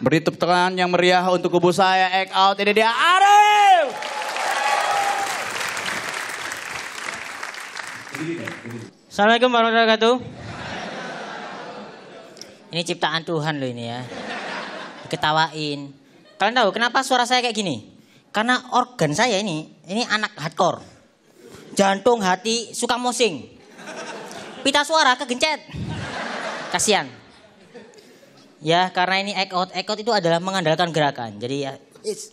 Beri tepuk tangan yang meriah untuk kubu saya. egg out ini dia Arif. Assalamualaikum warahmatullahi wabarakatuh. Ini ciptaan Tuhan loh ini ya. Ketawain. Kalian tahu kenapa suara saya kayak gini? Karena organ saya ini, ini anak hardcore. Jantung, hati, suka mosing. Pita suara kegencet. Kasian. Ya, karena ini act out. Act out itu adalah mengandalkan gerakan. Jadi ya it's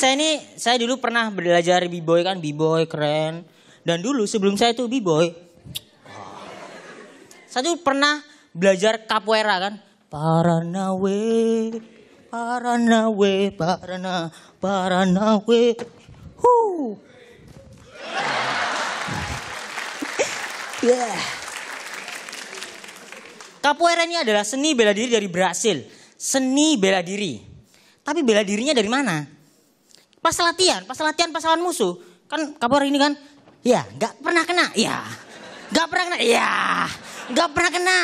saya ini saya dulu pernah belajar b-boy kan b-boy keren dan dulu sebelum saya itu b-boy saya dulu pernah belajar capoeira kan Paranawe Paranawe, Parana, Paranawe. Woo. Yeah. Capoeira ini adalah seni bela diri dari Brasil. Seni bela diri. Tapi bela dirinya dari mana? Pas latihan, pas latihan, pas lawan musuh. Kan capoeira ini kan, ya nggak pernah kena, ya. Nggak pernah kena, ya. Nggak pernah kena.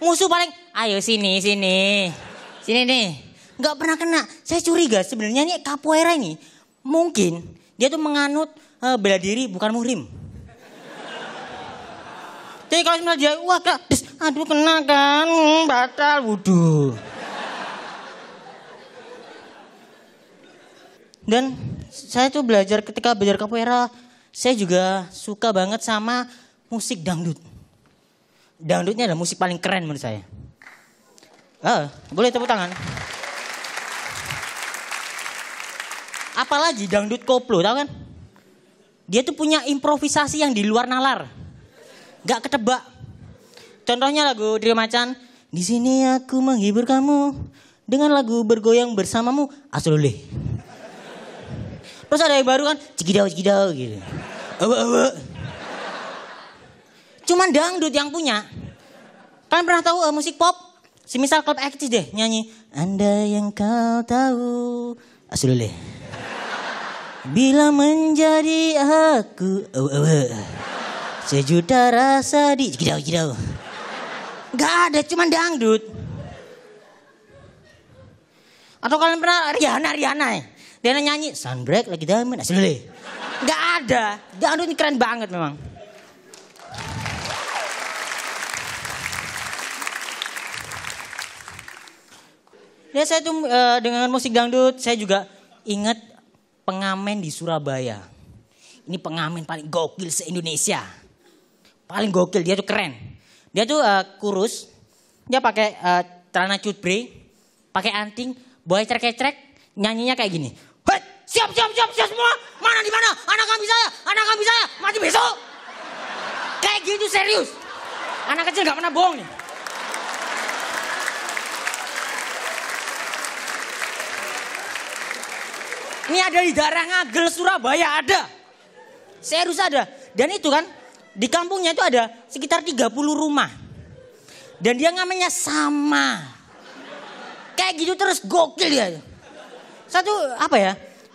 Musuh paling, ayo sini, sini. Sini nih nggak pernah kena. Saya curiga sebenarnya ini capoeira ini mungkin dia tuh menganut uh, bela diri bukan muhrim. Jadi kalau misalnya dia wah kak, des, aduh kena kan, hmm, batal wudhu. Dan saya tuh belajar ketika belajar capoeira, saya juga suka banget sama musik dangdut. Dangdutnya adalah musik paling keren menurut saya. Ah, boleh tepuk tangan. apalagi dangdut koplo tau kan? Dia tuh punya improvisasi yang di luar nalar. Gak ketebak. Contohnya lagu Dream Macan, di sini aku menghibur kamu dengan lagu bergoyang bersamamu asluleh. Terus ada yang baru kan, cikidau cikidau gitu. Awa, awa. Cuman dangdut yang punya. Kalian pernah tahu uh, musik pop? Semisal klub Actis deh nyanyi. Anda yang kau tahu. Asluleh. Bila menjadi aku oh, oh, oh. Sejuta rasa di Kidau kidau Gak ada cuman dangdut Atau kalian pernah Riana Riana ya eh. Riana nyanyi Sunbreak lagi diamond Asli deh Gak ada Dangdut ini keren banget memang Ya saya tuh eh, dengan musik dangdut saya juga inget pengamen di Surabaya. Ini pengamen paling gokil se-Indonesia. Paling gokil, dia tuh keren. Dia tuh uh, kurus, dia pakai uh, celana cutbre, pakai anting, boy cerek-cerek, nyanyinya kayak gini. Hei, siap, siap, siap, siap semua. Mana di mana? Anak kami saya, anak kami saya, mati besok. Kayak gitu serius. Anak kecil gak pernah bohong nih. Ini ada di daerah Ngagel Surabaya ada. Serius ada. Dan itu kan di kampungnya itu ada sekitar 30 rumah. Dan dia namanya sama. Kayak gitu terus gokil ya. Satu apa ya?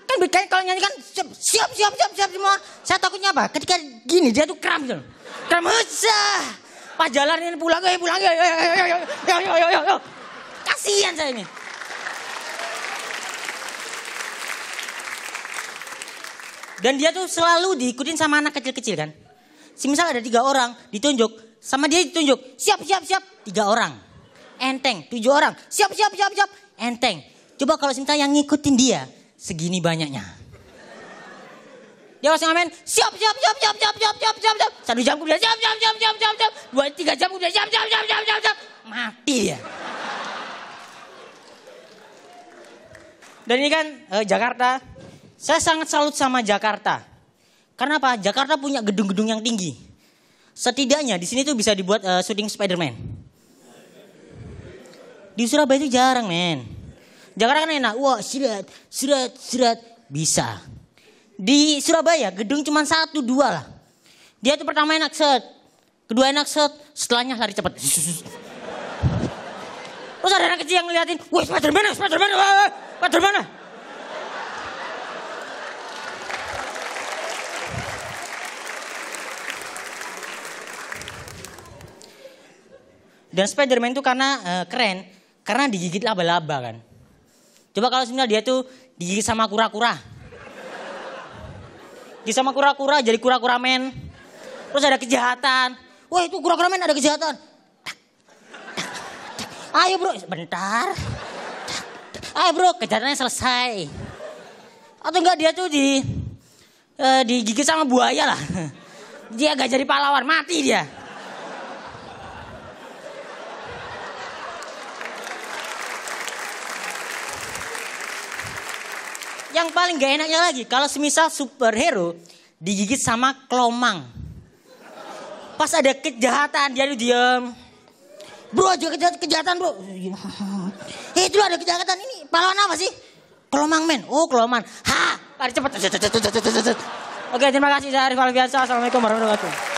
Kan bikin kalau nyanyi kan siap siap siap siap, siap semua. Saya takutnya apa? Ketika gini dia tuh kram gitu. Kram Pas jalanin pulang, eh pulang, ya, ya, ya, ya, ya, Kasihan saya ini. Dan dia tuh selalu diikutin sama anak kecil-kecil kan. Si misal ada tiga orang ditunjuk, sama dia ditunjuk, siap, siap, siap, tiga orang. Enteng, tujuh orang, siap, siap, siap, siap, enteng. Coba kalau semisal yang ngikutin dia, segini banyaknya. Dia langsung ngamen, siap, siap, siap, siap, siap, siap, siap, siap, siap. Satu jam kemudian, siap, siap, siap, siap, siap, siap. Dua, tiga jam kemudian, siap, siap, siap, siap, siap, siap. Mati dia. Dan ini kan eh, Jakarta, saya sangat salut sama Jakarta. Karena apa? Jakarta punya gedung-gedung yang tinggi. Setidaknya di sini tuh bisa dibuat uh, syuting Spider-Man. Di Surabaya itu jarang, men. Jakarta kan enak. Wah, surat, surat, surat. Bisa. Di Surabaya gedung cuma satu, dua lah. Dia tuh pertama enak set. Kedua enak set. Setelahnya lari cepat. Terus ada anak kecil yang ngeliatin. Wah, Spider-Man, Spider-Man, Spider-Man. Dan spiderman itu karena uh, keren, karena digigit laba-laba kan. Coba kalau sebenarnya dia tuh digigit sama kura-kura. Digigit sama kura-kura jadi kura-kura men. Terus ada kejahatan. Wah itu kura-kura men ada kejahatan. Ayo bro, bentar. Ayo bro, kejahatannya selesai. Atau enggak dia tuh di uh, digigit sama buaya lah. Dia gak jadi pahlawan, mati dia. yang paling gak enaknya lagi kalau semisal superhero digigit sama kelomang. Pas ada kejahatan dia tuh diam. Bro, aja kejahatan, kejahatan bro. Eh, itu ada kejahatan ini. Pahlawan apa sih? Kelomang men. Oh, kelomang, Ha, lari cepet, Oke, terima kasih saya Arif Alfiansyah. Assalamualaikum warahmatullahi wabarakatuh.